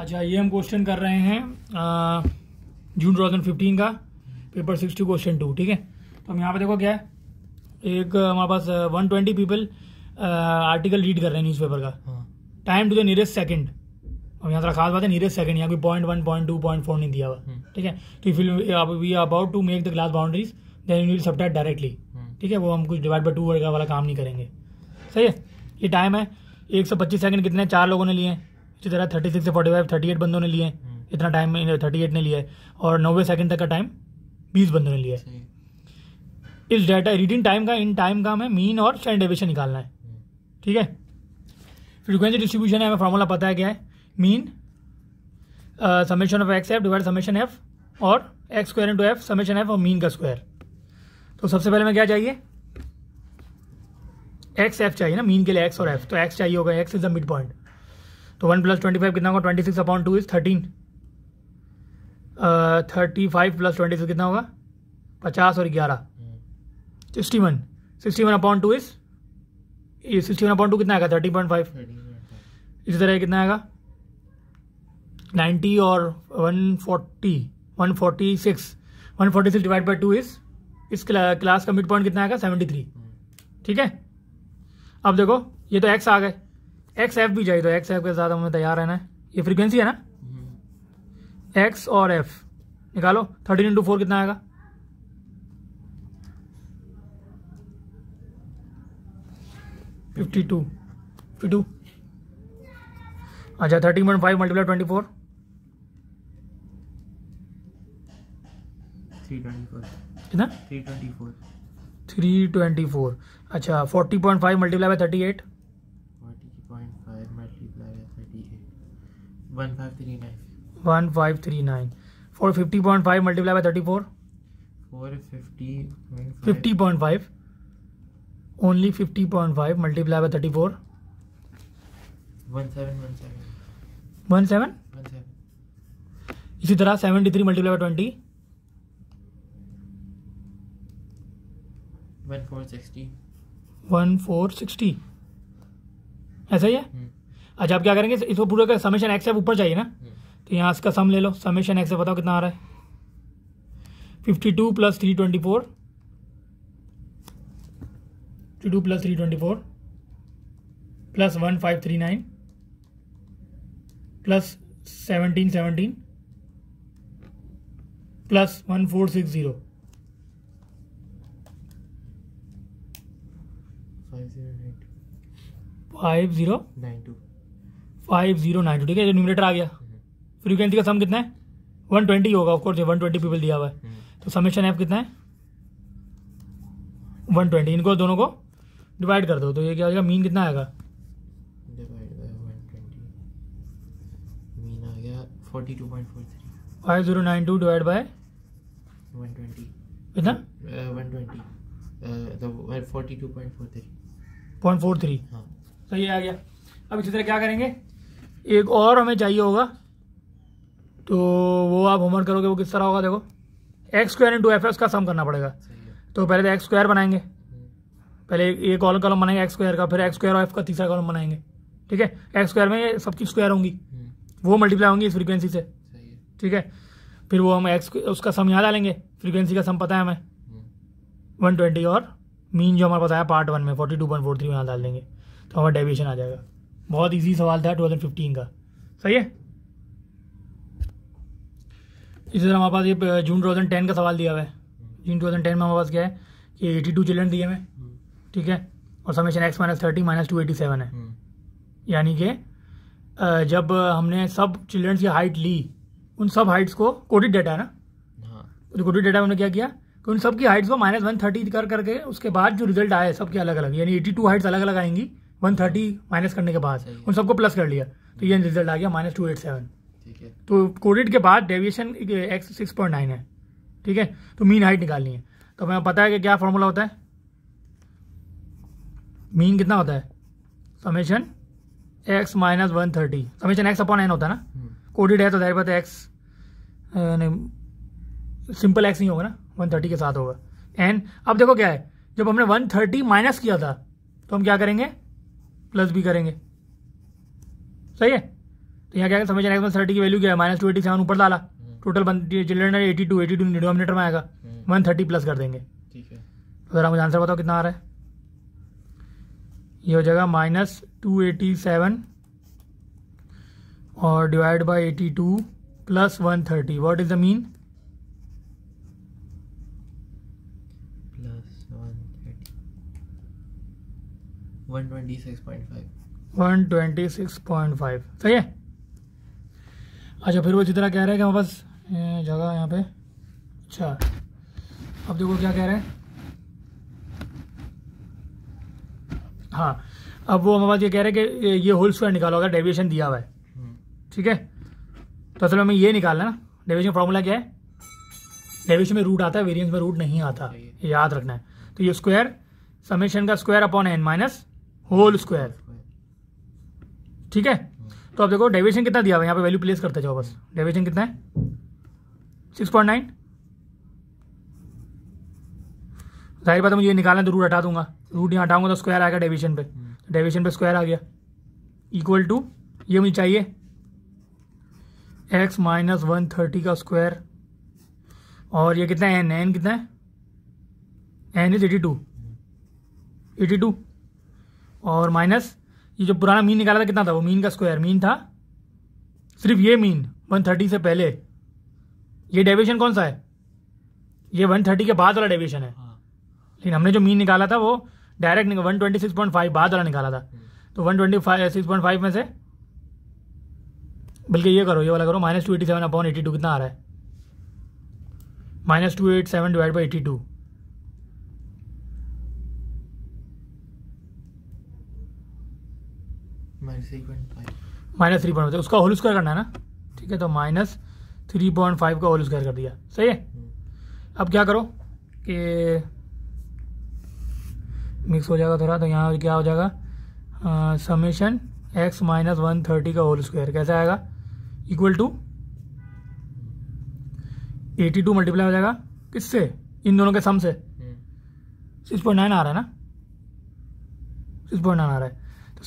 अच्छा ये हम क्वेश्चन कर रहे हैं uh, June two thousand fifteen का पेपर सिक्सटी क्वेश्चन टू ठीक है तो हम यहाँ पे देखो क्या है एक हमारे पास one twenty people article read कर रहे हैं न्यूज़पेपर का time to the nearest second और यहाँ खास बात है नियरेस्ट सेकंड यहाँ भी point one point two point four नहीं दिया हुआ हम्म। ठीक है तो film we about to make the class boundaries then you will subtract directly ठीक है वो हम कुछ डिवाइड बाई टू वगैरह वाला काम नहीं करेंगे सही है ये टाइम है एक सौ पच्चीस सेकंड कितने चार लोगों ने लिए हैं इसी तरह थर्टी सिक्स से फोर्टी फाइव थर्टी एट बंदों ने लिए हम्म। इतना टाइम थर्टी एट ने लिया है और नब्बे सेकंड तक का टाइम बीस बंदों ने लिया है इस डाटा रीडिंग टाइम का इन टाइम का हमें मीन और स्टैंड डेविएशन निकालना है हम्म। ठीक है फ्रीक्वेंसी डिस्ट्रीब्यूशन है हमें फार्मूला पता है क्या है mean summation of x f divide summation f और x square into f summation f और मीन का स्क्वायर तो सबसे पहले हमें क्या चाहिए एक्स एफ चाहिए ना मीन के लिए एक्स और एफ तो एक्स चाहिए होगा x is the mid point तो वन प्लस ट्वेंटी फाइव कितना होगा twenty six upon two is thirteen thirty five plus twenty six कितना होगा पचास और ग्यारह sixty one sixty one upon two is ये सिक्सटी वन अपॉन टू कितना आएगा थर्टी पॉइंट फाइव इसी तरह कितना आएगा नाइन्टी और one forty one forty six one forty six divide by two is इस क्लास का मिड पॉइंट कितना आएगा सेवेंटी थ्री ठीक है अब देखो ये तो एक्स आ गए एक्स एफ भी चाहिए तो एक्स एफ के साथ हमें तैयार रहना है ये फ्रीक्वेंसी है ना एक्स और एफ निकालो थर्टीन इंटू फोर कितना आएगा फिफ्टी टू फिफ्टी टू अच्छा thirteen point five multiply twenty four कितना थ्री ट्वेंटी फोर अच्छा forty point five multiply by thirty eight one five three nine four fifty point five multiply by thirty four four fifty point five only fifty point five multiply by thirty four one seven seven इसी तरह seventy three multiply by twenty one four sixty one four sixty ऐसा ही है हम्म। अच्छा आप क्या करेंगे इसको पूरा का समेशन एक्स है ऊपर चाहिए ना तो यहाँ इसका सम ले लो समेशन एक्स बताओ कितना आ रहा है fifty two plus three twenty four fifty two plus three twenty four plus one five three nine plus seventeen seventeen plus one four six zero five zero nine two five zero nine ठीक है जो numerator आ गया frequency हम्म। का sum कितना है one twenty होगा of course one twenty people दिया हुआ है हम्म। तो समेशन एफ कितना है वन ट्वेंटी इनको दोनों को डिवाइड कर दो तो ये क्या आएगा मीन कितना आएगा five zero nine two divide by कितना पॉइंट फोर थ्री सही आ गया अब इसी तरह क्या करेंगे एक और हमें चाहिए होगा तो वो आप होमवर्क करोगे वो किस तरह होगा देखो एक्स स्क्वायर इंटू एफ का सम करना पड़ेगा तो पहले तो एक्स स्क्वायर बनाएंगे हम्म। पहले ये कॉलम कॉलम बनाएंगे एक्स स्क्वायर का फिर एक्स स्क्वायर और एफ का तीसरा कॉलम बनाएंगे ठीक है एक्स स्क्वायर में सबकी स्क्वायर होंगी हम्म। वो मल्टीप्लाई होंगी इस फ्रीक्वेंसी से ठीक है फिर वो हम एक्स उसका सम यहाँ डालेंगे फ्रीक्वेंसी का सम पता है हमें वन हम्म। ट्वेंटी और मीन जो हमारा पता है पार्ट वन में forty two point four three यहाँ डाल देंगे तो हमारा डेविएशन आ जाएगा बहुत इजी सवाल था 2015 का सही है इसी तरह हमारे पास ये जून 2010 का सवाल दिया हुआ है जून 2010 में हमारे पास क्या है कि एटी टू चिल्ड्रन दिए हमें ठीक है और summation x minus thirty minus two eighty seven है हम्म। यानी कि जब हमने सब चिल्ड्रंस की हाइट ली उन सब हाइट्स को कोडिड डेटा है ना जो कोडिड डेटा हमने क्या किया कि उन सबकी हाइट्स को माइनस वन थर्टी कर करके उसके बाद जो रिजल्ट आया है सबके अलग अलग यानी एटी टू हाइट्स अलग अलग आएंगी वन थर्टी माइनस करने के बाद उन सबको प्लस कर लिया तो ये रिजल्ट आ गया माइनस टू एट सेवन तो कोडिड के बाद deviation x six point nine है ठीक है तो मीन हाइट निकालनी है तो हमें पता है कि क्या फॉर्मूला होता है मीन कितना होता है summation x minus one thirty summation x upon n होता है ना हम्म। कोडिड है तो जाहिर पता है एक्स सिंपल एक्स नहीं होगा ना वन थर्टी के साथ होगा एन अब देखो क्या है जब हमने वन थर्टी माइनस किया था तो हम क्या करेंगे प्लस भी करेंगे सही है तो यहाँ क्या समझ एक्स थर्टी की वैल्यू क्या है माइनस टू एटी सेवन ऊपर डाला total children eighty two eighty two denominator में आएगा वन थर्टी प्लस कर देंगे ठीक है तो जरा मुझे आंसर बताओ कितना आ रहा है ये हो जाएगा माइनस टू एटी सेवन और divide by eighty two plus one thirty what is the mean 126.5 सही है अच्छा फिर वो जितना कह रहे हैं कि हमारे पास जगह यहाँ पे अच्छा अब देखो क्या कह रहे हैं हाँ अब वो हमारे पास ये कह रहे हैं कि ये होल स्क्वायर निकालो अगर डेविएशन दिया हुआ है हम्म। ठीक है तो असल में हमें ये निकालना ना डेविएशन फॉर्मूला क्या है डेविएशन में रूट आता है वेरिएंस में रूट नहीं आता याद रखना है तो ये स्क्वायर समेशन का square upon n minus whole square ठीक है तो आप देखो डेविएशन कितना दिया हुआ यहाँ पे वैल्यू प्लेस करते जाओ बस डेविएशन कितना है सिक्स पॉइंट नाइन जाहिर बात है मुझे ये निकालना जरूर तो हटा दूंगा रूट यहाँ हटाऊंगा तो स्क्वायर आएगा डेविएशन पे डेविएशन हम्म। पे स्क्वायर आ गया इक्वल टू ये मुझे चाहिए एक्स माइनस वन थर्टी का स्क्वायर और ये कितना है एन एन कितना है n is eighty two eighty two और माइनस ये जो पुराना मीन निकाला था कितना था वो मीन का स्क्वायर मीन था सिर्फ ये मीन 130 से पहले ये डेविएशन कौन सा है ये 130 के बाद वाला डेविएशन है हाँ। लेकिन हमने जो मीन निकाला था वो direct one twenty six point five बाद वाला निकाला था हम्म। तो one twenty six point five में से बल्कि ये करो ये वाला करो minus two eighty seven upon eighty two कितना आ रहा है minus two eight seven divide by eighty two three minus three point उसका होल स्क्वायर करना है ना ठीक है तो माइनस थ्री पॉइंट फाइव का होल स्क्वायर कर दिया सही है अब क्या करो कि मिक्स हो जाएगा थोड़ा तो यहाँ क्या हो जाएगा summation x minus one thirty का होल स्क्वायर कैसे आएगा equal to eighty two multiply हो जाएगा किससे इन दोनों के सम से सिक्स पॉइंट नाइन आ रहा है ना सिक्स पॉइंट नाइन आ रहा है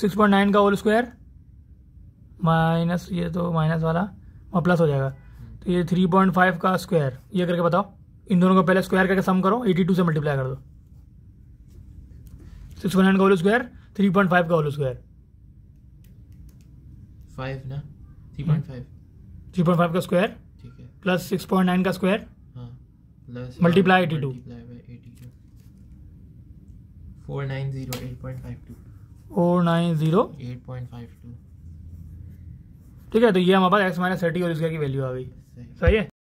सिक्स पॉइंट नाइन का होल स्क्वायर माइनस ये तो माइनस वाला और प्लस हो जाएगा तो ये थ्री पॉइंट फाइव का स्क्वायर ये करके बताओ इन दोनों को पहले स्क्वायर करके सम करो एटी टू से मल्टीप्लाई कर दो सिक्स पॉइंट नाइन का whole square three point five का होल स्क्वायर फाइव ना three point five three point five का square plus six point nine का square multiply eighty two four nine zero eight point five two four nine zero point five two ठीक है तो ये हमारे पास x minus thirty और इसका की वैल्यू आ गई सही है